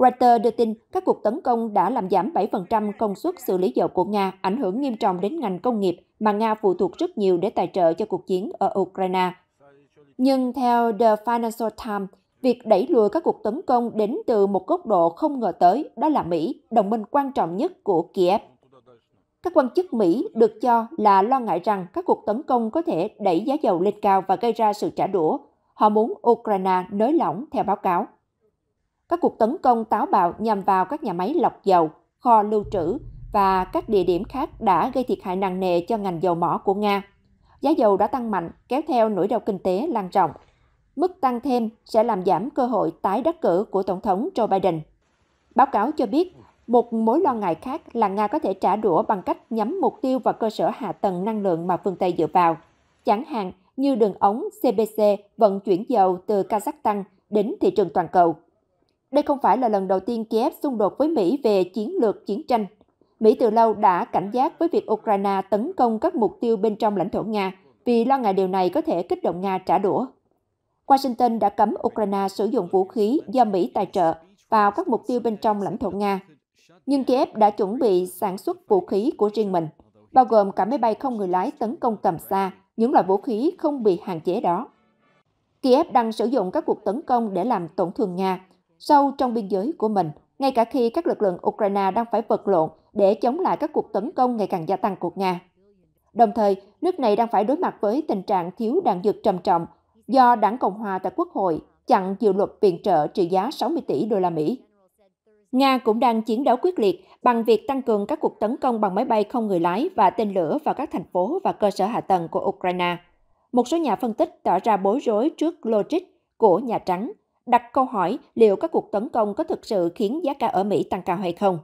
Reuters đưa tin các cuộc tấn công đã làm giảm 7% công suất xử lý dầu của Nga, ảnh hưởng nghiêm trọng đến ngành công nghiệp mà Nga phụ thuộc rất nhiều để tài trợ cho cuộc chiến ở Ukraine. Nhưng theo The Financial Times, việc đẩy lùi các cuộc tấn công đến từ một góc độ không ngờ tới, đó là Mỹ, đồng minh quan trọng nhất của Kiev. Các quan chức Mỹ được cho là lo ngại rằng các cuộc tấn công có thể đẩy giá dầu lên cao và gây ra sự trả đũa. Họ muốn Ukraine nới lỏng theo báo cáo các cuộc tấn công táo bạo nhằm vào các nhà máy lọc dầu, kho lưu trữ và các địa điểm khác đã gây thiệt hại nặng nề cho ngành dầu mỏ của Nga. Giá dầu đã tăng mạnh, kéo theo nỗi đau kinh tế lan rộng. Mức tăng thêm sẽ làm giảm cơ hội tái đắc cử của Tổng thống Joe Biden. Báo cáo cho biết, một mối lo ngại khác là Nga có thể trả đũa bằng cách nhắm mục tiêu vào cơ sở hạ tầng năng lượng mà phương Tây dựa vào, chẳng hạn như đường ống CBC vận chuyển dầu từ Kazakhstan đến thị trường toàn cầu. Đây không phải là lần đầu tiên Kiev xung đột với Mỹ về chiến lược chiến tranh. Mỹ từ lâu đã cảnh giác với việc Ukraine tấn công các mục tiêu bên trong lãnh thổ Nga vì lo ngại điều này có thể kích động Nga trả đũa. Washington đã cấm Ukraine sử dụng vũ khí do Mỹ tài trợ vào các mục tiêu bên trong lãnh thổ Nga. Nhưng Kiev đã chuẩn bị sản xuất vũ khí của riêng mình, bao gồm cả máy bay không người lái tấn công tầm xa, những loại vũ khí không bị hạn chế đó. Kiev đang sử dụng các cuộc tấn công để làm tổn thương Nga, sâu trong biên giới của mình, ngay cả khi các lực lượng Ukraine đang phải vật lộn để chống lại các cuộc tấn công ngày càng gia tăng của Nga. Đồng thời, nước này đang phải đối mặt với tình trạng thiếu đạn dược trầm trọng do Đảng Cộng hòa tại Quốc hội chặn dự luật viện trợ trị giá 60 tỷ đô la Mỹ. Nga cũng đang chiến đấu quyết liệt bằng việc tăng cường các cuộc tấn công bằng máy bay không người lái và tên lửa vào các thành phố và cơ sở hạ tầng của Ukraine. Một số nhà phân tích tỏ ra bối rối trước logic của Nhà Trắng đặt câu hỏi liệu các cuộc tấn công có thực sự khiến giá cả ở Mỹ tăng cao hay không.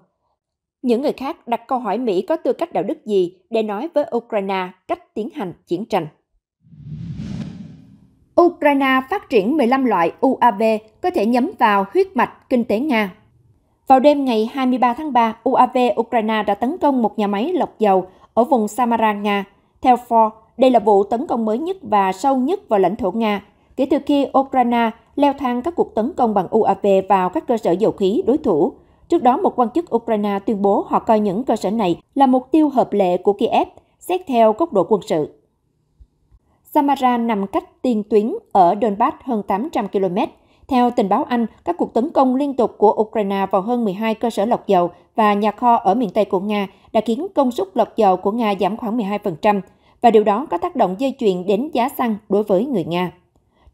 Những người khác đặt câu hỏi Mỹ có tư cách đạo đức gì để nói với Ukraine cách tiến hành chiến tranh. Ukraine phát triển 15 loại UAV có thể nhắm vào huyết mạch kinh tế Nga. Vào đêm ngày 23 tháng 3, UAV Ukraine đã tấn công một nhà máy lọc dầu ở vùng Samara, Nga. Theo Ford, đây là vụ tấn công mới nhất và sâu nhất vào lãnh thổ Nga kể từ khi Ukraine leo thang các cuộc tấn công bằng UAV vào các cơ sở dầu khí đối thủ. Trước đó, một quan chức Ukraine tuyên bố họ coi những cơ sở này là mục tiêu hợp lệ của Kiev, xét theo góc độ quân sự. Samara nằm cách tiền tuyến ở Donbass hơn 800 km. Theo tình báo Anh, các cuộc tấn công liên tục của Ukraine vào hơn 12 cơ sở lọc dầu và nhà kho ở miền Tây của Nga đã khiến công suất lọc dầu của Nga giảm khoảng 12%, và điều đó có tác động dây chuyền đến giá xăng đối với người Nga.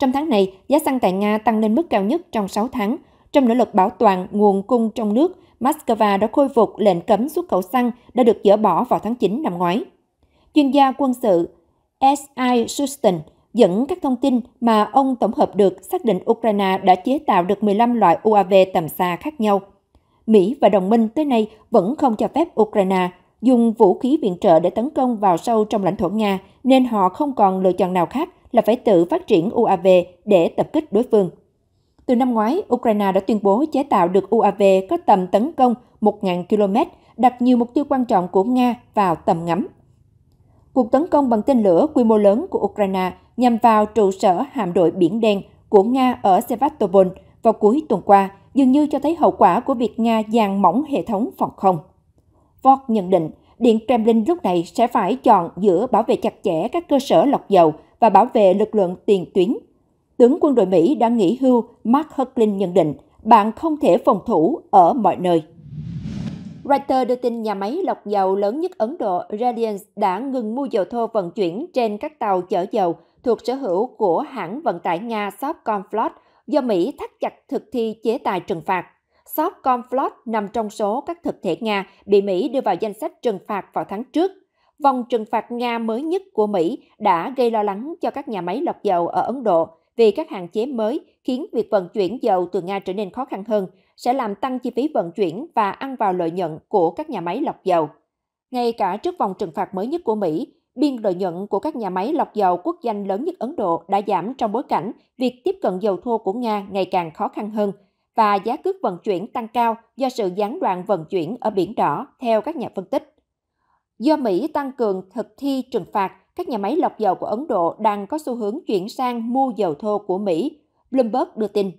Trong tháng này, giá xăng tại Nga tăng lên mức cao nhất trong 6 tháng. Trong nỗ lực bảo toàn nguồn cung trong nước, Moscow đã khôi phục lệnh cấm xuất khẩu xăng đã được dỡ bỏ vào tháng 9 năm ngoái. Chuyên gia quân sự S.I. Sustin dẫn các thông tin mà ông tổng hợp được xác định Ukraine đã chế tạo được 15 loại UAV tầm xa khác nhau. Mỹ và đồng minh tới nay vẫn không cho phép Ukraine dùng vũ khí viện trợ để tấn công vào sâu trong lãnh thổ Nga, nên họ không còn lựa chọn nào khác là phải tự phát triển UAV để tập kích đối phương. Từ năm ngoái, Ukraine đã tuyên bố chế tạo được UAV có tầm tấn công 1.000 km, đặt nhiều mục tiêu quan trọng của Nga vào tầm ngắm. Cuộc tấn công bằng tên lửa quy mô lớn của Ukraine nhằm vào trụ sở hạm đội Biển Đen của Nga ở Sevastopol vào cuối tuần qua dường như cho thấy hậu quả của việc Nga dàn mỏng hệ thống phòng không. Ford nhận định, Điện Kremlin lúc này sẽ phải chọn giữa bảo vệ chặt chẽ các cơ sở lọc dầu và bảo vệ lực lượng tiền tuyến. Tướng quân đội Mỹ đã nghỉ hưu Mark Hucklin nhận định, bạn không thể phòng thủ ở mọi nơi. Reuters đưa tin nhà máy lọc dầu lớn nhất Ấn Độ Reliance đã ngừng mua dầu thô vận chuyển trên các tàu chở dầu thuộc sở hữu của hãng vận tải Nga Sovcomflot do Mỹ thắt chặt thực thi chế tài trừng phạt. Sovcomflot nằm trong số các thực thể Nga bị Mỹ đưa vào danh sách trừng phạt vào tháng trước Vòng trừng phạt Nga mới nhất của Mỹ đã gây lo lắng cho các nhà máy lọc dầu ở Ấn Độ vì các hạn chế mới khiến việc vận chuyển dầu từ Nga trở nên khó khăn hơn, sẽ làm tăng chi phí vận chuyển và ăn vào lợi nhuận của các nhà máy lọc dầu. Ngay cả trước vòng trừng phạt mới nhất của Mỹ, biên lợi nhuận của các nhà máy lọc dầu quốc danh lớn nhất Ấn Độ đã giảm trong bối cảnh việc tiếp cận dầu thô của Nga ngày càng khó khăn hơn và giá cước vận chuyển tăng cao do sự gián đoạn vận chuyển ở Biển Đỏ, theo các nhà phân tích. Do Mỹ tăng cường thực thi trừng phạt, các nhà máy lọc dầu của Ấn Độ đang có xu hướng chuyển sang mua dầu thô của Mỹ, Bloomberg đưa tin.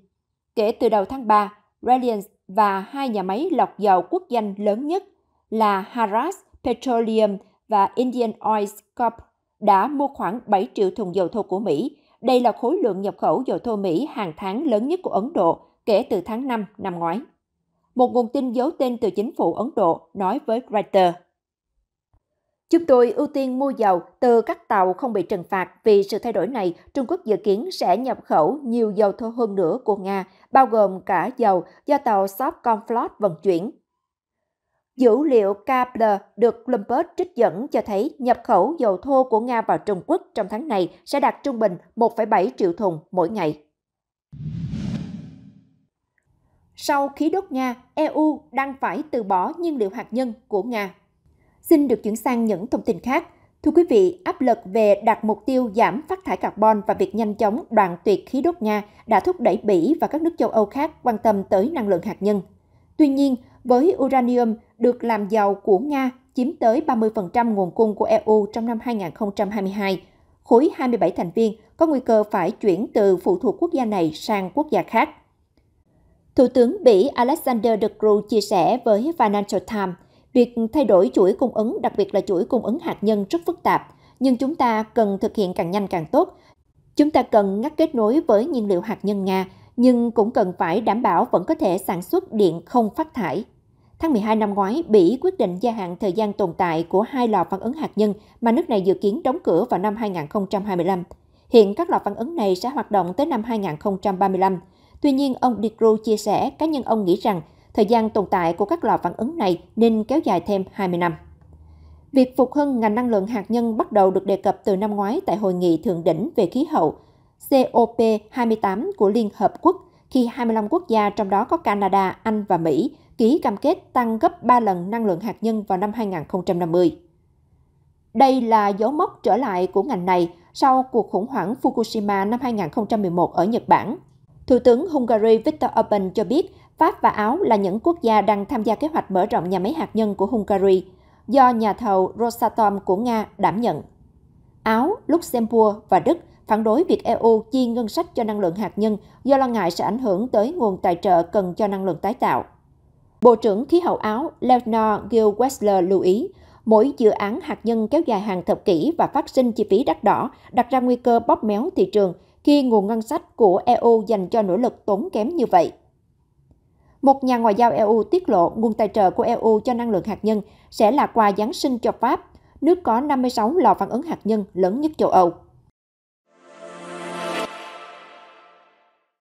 Kể từ đầu tháng 3, Reliance và hai nhà máy lọc dầu quốc danh lớn nhất là Haras Petroleum và Indian Oil Corp đã mua khoảng 7 triệu thùng dầu thô của Mỹ. Đây là khối lượng nhập khẩu dầu thô Mỹ hàng tháng lớn nhất của Ấn Độ kể từ tháng 5 năm ngoái. Một nguồn tin giấu tên từ chính phủ Ấn Độ nói với Reuters. Chúng tôi ưu tiên mua dầu từ các tàu không bị trừng phạt vì sự thay đổi này, Trung Quốc dự kiến sẽ nhập khẩu nhiều dầu thô hơn nữa của Nga, bao gồm cả dầu do tàu Conflot vận chuyển. Dữ liệu Kepler được Bloomberg trích dẫn cho thấy nhập khẩu dầu thô của Nga vào Trung Quốc trong tháng này sẽ đạt trung bình 1,7 triệu thùng mỗi ngày. Sau khí đốt Nga, EU đang phải từ bỏ nhiên liệu hạt nhân của Nga. Xin được chuyển sang những thông tin khác. Thưa quý vị, áp lực về đặt mục tiêu giảm phát thải carbon và việc nhanh chóng đoạn tuyệt khí đốt Nga đã thúc đẩy Bỉ và các nước châu Âu khác quan tâm tới năng lượng hạt nhân. Tuy nhiên, với uranium được làm giàu của Nga chiếm tới 30% nguồn cung của EU trong năm 2022, khối 27 thành viên có nguy cơ phải chuyển từ phụ thuộc quốc gia này sang quốc gia khác. Thủ tướng Bỉ Alexander De Croo chia sẻ với Financial Times, Việc thay đổi chuỗi cung ứng, đặc biệt là chuỗi cung ứng hạt nhân rất phức tạp, nhưng chúng ta cần thực hiện càng nhanh càng tốt. Chúng ta cần ngắt kết nối với nhiên liệu hạt nhân Nga, nhưng cũng cần phải đảm bảo vẫn có thể sản xuất điện không phát thải. Tháng 12 năm ngoái, Bỉ quyết định gia hạn thời gian tồn tại của hai lò phản ứng hạt nhân mà nước này dự kiến đóng cửa vào năm 2025. Hiện các lò phản ứng này sẽ hoạt động tới năm 2035. Tuy nhiên, ông De Croo chia sẻ cá nhân ông nghĩ rằng Thời gian tồn tại của các lò phản ứng này nên kéo dài thêm 20 năm. Việc phục hưng ngành năng lượng hạt nhân bắt đầu được đề cập từ năm ngoái tại hội nghị thượng đỉnh về khí hậu COP28 của Liên Hợp Quốc, khi 25 quốc gia trong đó có Canada, Anh và Mỹ ký cam kết tăng gấp 3 lần năng lượng hạt nhân vào năm 2050. Đây là dấu mốc trở lại của ngành này sau cuộc khủng hoảng Fukushima năm 2011 ở Nhật Bản. Thủ tướng Hungary Viktor Orbán cho biết Pháp và Áo là những quốc gia đang tham gia kế hoạch mở rộng nhà máy hạt nhân của Hungary, do nhà thầu Rosatom của Nga đảm nhận. Áo, Luxembourg và Đức phản đối việc EU chi ngân sách cho năng lượng hạt nhân do lo ngại sẽ ảnh hưởng tới nguồn tài trợ cần cho năng lượng tái tạo. Bộ trưởng Khí hậu Áo Leonor Gil Wessler lưu ý, mỗi dự án hạt nhân kéo dài hàng thập kỷ và phát sinh chi phí đắt đỏ đặt ra nguy cơ bóp méo thị trường khi nguồn ngân sách của EU dành cho nỗ lực tốn kém như vậy. Một nhà ngoại giao EU tiết lộ nguồn tài trợ của EU cho năng lượng hạt nhân sẽ là quà Giáng sinh cho Pháp, nước có 56 lò phản ứng hạt nhân lớn nhất châu Âu.